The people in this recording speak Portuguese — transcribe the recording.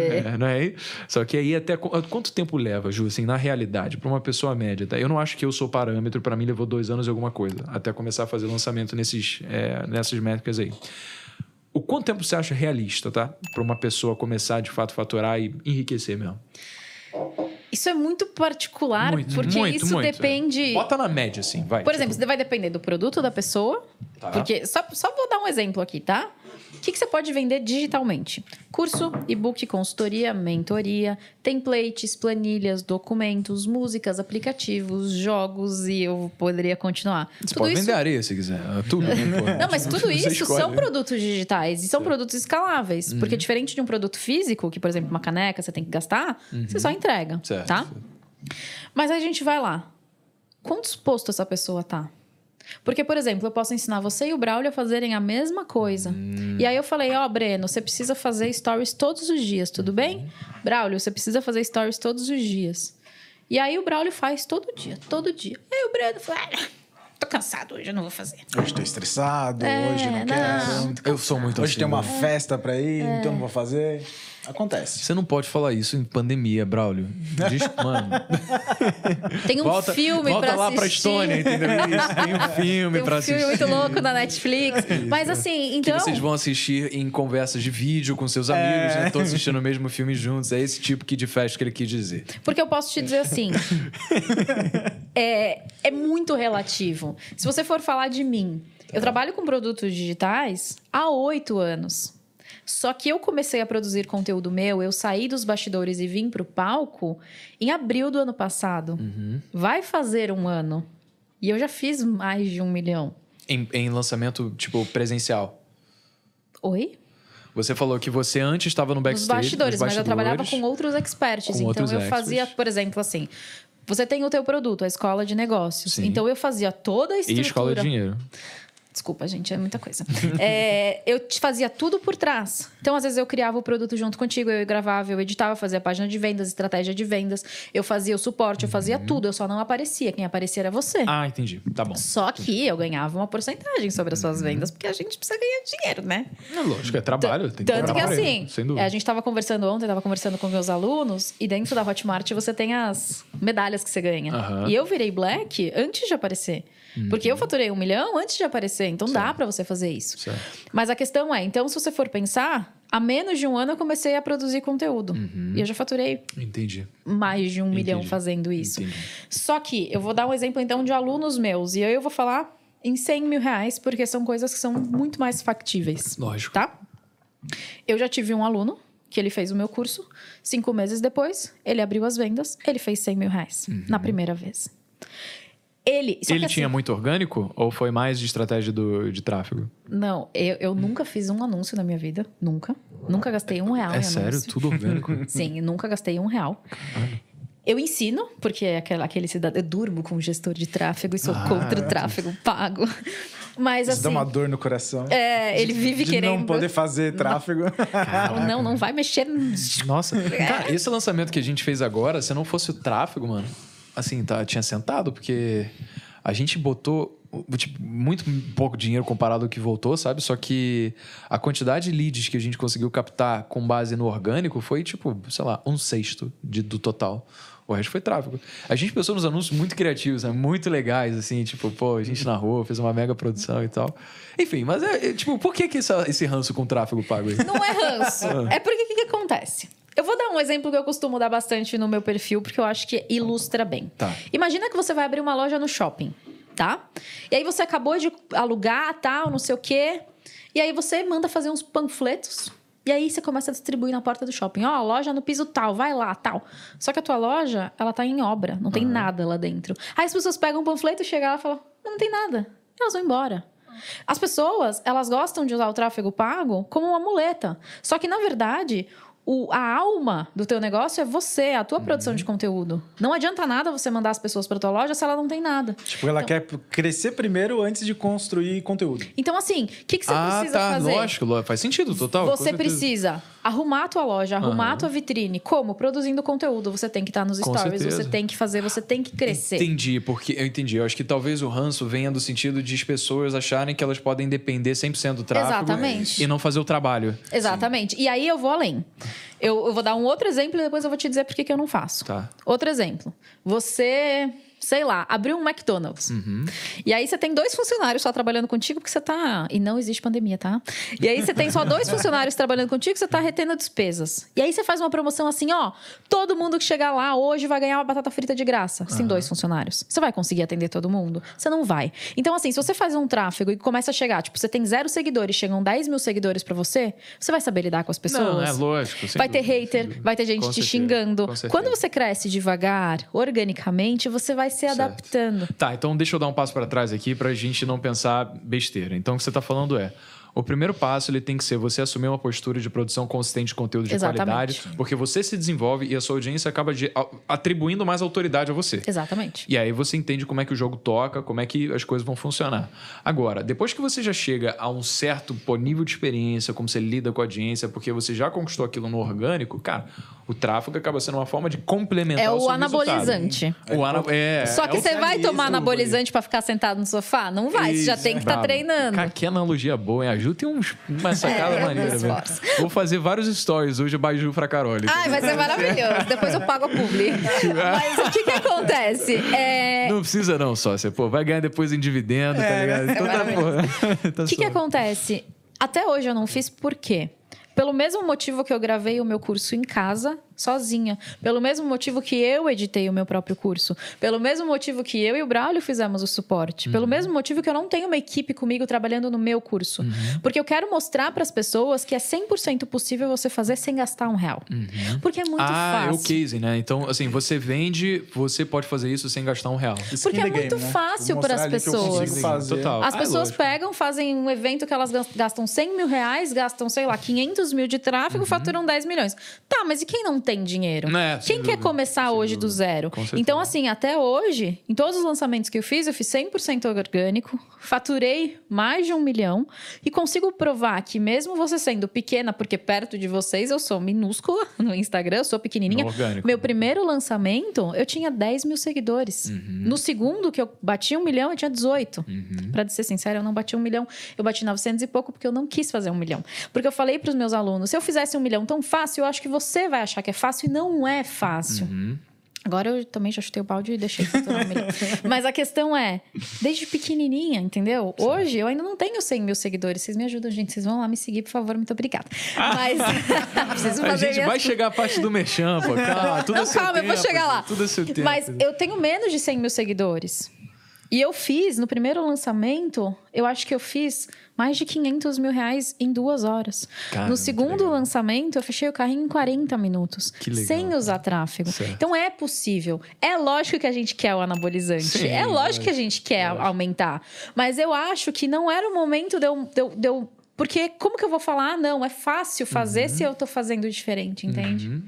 É, não é? Né? Só que aí até quanto tempo leva, Ju, assim, na realidade, para uma pessoa média, tá? Eu não acho que eu sou parâmetro, para mim levou dois anos e alguma coisa, até começar a fazer lançamento nesses, é, nessas métricas aí. O quanto tempo você acha realista, tá? Para uma pessoa começar de fato faturar e enriquecer mesmo? Isso é muito particular, muito, porque muito, isso muito, é. depende. É. Bota na média, assim, vai. Por tipo... exemplo, vai depender do produto da pessoa. Tá. Porque. Só, só vou dar um exemplo aqui, tá? O que, que você pode vender digitalmente? Curso, e-book, consultoria, mentoria, templates, planilhas, documentos, músicas, aplicativos, jogos e eu poderia continuar. Você tudo pode isso... vender areia se quiser. É tudo. Não, mas tudo isso são produtos digitais e são Sim. produtos escaláveis. Uhum. Porque diferente de um produto físico, que, por exemplo, uma caneca você tem que gastar, uhum. você só uhum. entrega. Certo. Tá? Mas aí a gente vai lá. Quão disposto essa pessoa tá? Porque, por exemplo, eu posso ensinar você e o Braulio a fazerem a mesma coisa. Hum. E aí eu falei, ó, oh, Breno, você precisa fazer stories todos os dias, tudo bem? Uhum. Braulio, você precisa fazer stories todos os dias. E aí o Braulio faz todo dia, todo dia. Aí o Breno fala, ah, tô cansado hoje, eu não vou fazer. Hoje tô estressado, é, hoje não, não quero. Não, eu sou muito Hoje assim, tem uma assim, né? festa pra ir, então é. então não vou fazer. Acontece. Você não pode falar isso em pandemia, Braulio. Diz, mano. Tem um volta, filme volta pra lá pra Estônia, entendeu? Isso, tem um filme tem um pra assistir. Tem um filme muito louco na Netflix. Mas assim, então... Que vocês vão assistir em conversas de vídeo com seus amigos, né? é. né? Todos assistindo o mesmo filme juntos. É esse tipo que de festa que ele quis dizer. Porque eu posso te dizer assim... é, é muito relativo. Se você for falar de mim... Eu tá. trabalho com produtos digitais há oito anos. Só que eu comecei a produzir conteúdo meu, eu saí dos bastidores e vim pro palco em abril do ano passado. Uhum. Vai fazer um ano. E eu já fiz mais de um milhão. Em, em lançamento, tipo, presencial? Oi? Você falou que você antes estava no backstage. Nos bastidores, nos bastidores mas eu trabalhava com outros experts. Com então outros eu experts. fazia, por exemplo, assim. Você tem o teu produto, a escola de negócios. Sim. Então eu fazia toda a estrutura. E escola de dinheiro. Desculpa, gente, é muita coisa. É, eu te fazia tudo por trás. Então, às vezes, eu criava o produto junto contigo, eu gravava, eu editava, fazia a página de vendas, estratégia de vendas, eu fazia o suporte, eu fazia uhum. tudo, eu só não aparecia. Quem aparecia era você. Ah, entendi. Tá bom. Só que eu ganhava uma porcentagem sobre as suas uhum. vendas, porque a gente precisa ganhar dinheiro, né? É lógico, é trabalho. T tem que Tanto que assim, a gente estava conversando ontem, estava conversando com meus alunos, e dentro da Hotmart você tem as medalhas que você ganha. Uhum. E eu virei black antes de aparecer. Uhum. Porque eu faturei um milhão antes de aparecer. Então certo. dá para você fazer isso. Certo. Mas a questão é: então, se você for pensar, há menos de um ano eu comecei a produzir conteúdo. Uhum. E eu já faturei. Entendi. Mais de um Entendi. milhão fazendo isso. Entendi. Só que eu vou dar um exemplo, então, de alunos meus. E aí eu vou falar em 100 mil reais, porque são coisas que são muito mais factíveis. Lógico. Tá? Eu já tive um aluno que ele fez o meu curso. Cinco meses depois, ele abriu as vendas, ele fez 100 mil reais uhum. na primeira vez. Ele, ele assim, tinha muito orgânico ou foi mais de estratégia do, de tráfego? Não, eu, eu nunca fiz um anúncio na minha vida. Nunca. Nunca gastei um real. É sério? Anúncio. Tudo orgânico? Sim, nunca gastei um real. Caramba. Eu ensino, porque é aquela, aquele cidadão. Eu durmo com o gestor de tráfego e sou ah, contra o tráfego pago. Mas Isso assim. dá uma dor no coração. É, ele vive de querendo. Não poder fazer tráfego. Não, não, não vai mexer. Nossa. Cara, esse lançamento que a gente fez agora, se não fosse o tráfego, mano, assim, tá, tinha sentado, porque a gente botou tipo, muito pouco dinheiro comparado ao que voltou, sabe? Só que a quantidade de leads que a gente conseguiu captar com base no orgânico foi, tipo, sei lá, um sexto de, do total. O resto foi tráfego. A gente pensou nos anúncios muito criativos, né? Muito legais, assim, tipo, pô, a gente na rua fez uma mega produção e tal. Enfim, mas é, é tipo, por que, que essa, esse ranço com tráfego pago aí? Não é ranço. Ah. é porque o que, que acontece? Eu vou dar um exemplo que eu costumo dar bastante no meu perfil, porque eu acho que ilustra bem. Tá. Imagina que você vai abrir uma loja no shopping, tá? E aí você acabou de alugar, tal, não sei o quê. E aí você manda fazer uns panfletos. E aí você começa a distribuir na porta do shopping. Ó, oh, loja no piso tal, vai lá, tal. Só que a tua loja, ela tá em obra, não tem uhum. nada lá dentro. Aí as pessoas pegam um panfleto, chegam lá e falam, não tem nada. Elas vão embora. As pessoas, elas gostam de usar o tráfego pago como uma muleta. Só que, na verdade, o, a alma do teu negócio é você, a tua uhum. produção de conteúdo. Não adianta nada você mandar as pessoas para tua loja se ela não tem nada. Tipo, ela então, quer crescer primeiro antes de construir conteúdo. Então, assim, o que, que você ah, precisa tá, fazer? Ah, tá, lógico, faz sentido, total. Você precisa arrumar a tua loja, arrumar uhum. a tua vitrine. Como? Produzindo conteúdo. Você tem que estar tá nos Com stories, certeza. você tem que fazer, você tem que crescer. Entendi, porque eu entendi. Eu acho que talvez o ranço venha do sentido de as pessoas acharem que elas podem depender 100% do tráfego Exatamente. e não fazer o trabalho. Exatamente. Sim. E aí eu vou além. Eu, eu, vou dar um outro exemplo e depois eu vou te dizer por que eu não faço. Tá. Outro exemplo. Você sei lá, abriu um McDonald's. Uhum. E aí você tem dois funcionários só trabalhando contigo, porque você tá. E não existe pandemia, tá? E aí você tem só dois funcionários trabalhando contigo, você tá retendo despesas. E aí você faz uma promoção assim, ó, todo mundo que chegar lá hoje vai ganhar uma batata frita de graça. Sem uhum. dois funcionários. Você vai conseguir atender todo mundo? Você não vai. Então, assim, se você faz um tráfego e começa a chegar, tipo, você tem zero seguidores, chegam 10 mil seguidores para você, você vai saber lidar com as pessoas. Não, é lógico. Vai dúvida, ter hater, vai ter gente com te certeza. xingando. Quando você cresce devagar, organicamente, você vai se certo. adaptando. Tá, então deixa eu dar um passo para trás aqui para a gente não pensar besteira. Então o que você está falando é o primeiro passo ele tem que ser você assumir uma postura de produção consistente de conteúdo de Exatamente. qualidade, porque você se desenvolve e a sua audiência acaba de, atribuindo mais autoridade a você. Exatamente. E aí você entende como é que o jogo toca, como é que as coisas vão funcionar. Agora, depois que você já chega a um certo nível de experiência, como você lida com a audiência, porque você já conquistou aquilo no orgânico, cara, o tráfego acaba sendo uma forma de complementar é o, o anabolizante. O anabolizante. é, Só que é você vai tomar anabolizante para ficar sentado no sofá? Não vai, Isso. você já tem que estar tá treinando. Cara, que analogia boa, hein? Baju tem uns, uma sacada é, maneira, velho. Vou fazer vários stories hoje, Baju pra Carol. Ai, vai ser maravilhoso. Depois eu pago a publi. Mas o que que acontece? É... Não precisa não, sócia. Pô, vai ganhar depois em dividendo, tá é, tá ligado? Então tá, porra. tá o que que acontece? Até hoje eu não fiz por quê? Pelo mesmo motivo que eu gravei o meu curso em casa, sozinha. Pelo mesmo motivo que eu editei o meu próprio curso. Pelo mesmo motivo que eu e o Braulio fizemos o suporte. Uhum. Pelo mesmo motivo que eu não tenho uma equipe comigo trabalhando no meu curso. Uhum. Porque eu quero mostrar para as pessoas que é 100% possível você fazer sem gastar um real. Uhum. Porque é muito ah, fácil. Ah, é o case, né? Então, assim, você vende, você pode fazer isso sem gastar um real. Porque é muito né? fácil para as pessoas. Total. As ah, pessoas é pegam, fazem um evento que elas gastam 100 mil reais, gastam, sei lá, 500 mil de tráfego, uhum. faturam 10 milhões. Tá, mas e quem não tem dinheiro. É, Quem dúvida, quer começar hoje dúvida. do zero? Então, assim, até hoje, em todos os lançamentos que eu fiz, eu fiz 100% orgânico, faturei mais de um milhão e consigo provar que, mesmo você sendo pequena, porque perto de vocês eu sou minúscula no Instagram, eu sou pequenininha. Meu primeiro lançamento, eu tinha 10 mil seguidores. Uhum. No segundo, que eu bati um milhão, eu tinha 18. Uhum. Para ser sincera, eu não bati um milhão. Eu bati 900 e pouco porque eu não quis fazer um milhão. Porque eu falei para os meus alunos: se eu fizesse um milhão tão fácil, eu acho que você vai achar que é é fácil e não é fácil. Uhum. Agora eu também já chutei o balde e deixei faturar Mas a questão é, desde pequenininha, entendeu? Sim. Hoje eu ainda não tenho 100 mil seguidores. Vocês me ajudam, gente. Vocês vão lá me seguir, por favor. Muito obrigada. Ah. Mas fazer A gente vai chegar à parte do merchan, pô. Calma, tudo não, calma, tempo, eu vou chegar lá. Tudo Mas eu tenho menos de 100 mil seguidores. E eu fiz, no primeiro lançamento, eu acho que eu fiz mais de 500 mil reais em duas horas. no segundo lançamento, eu fechei o carrinho em 40 minutos, sem usar tráfego. Certo. Então é possível. É lógico que a gente quer o anabolizante, Sim, é lógico que a gente quer aumentar. Mas eu acho que não era o momento de eu, de eu, de eu porque como que eu vou falar, ah, não, é fácil fazer uhum. se eu tô fazendo diferente, entende? Uhum.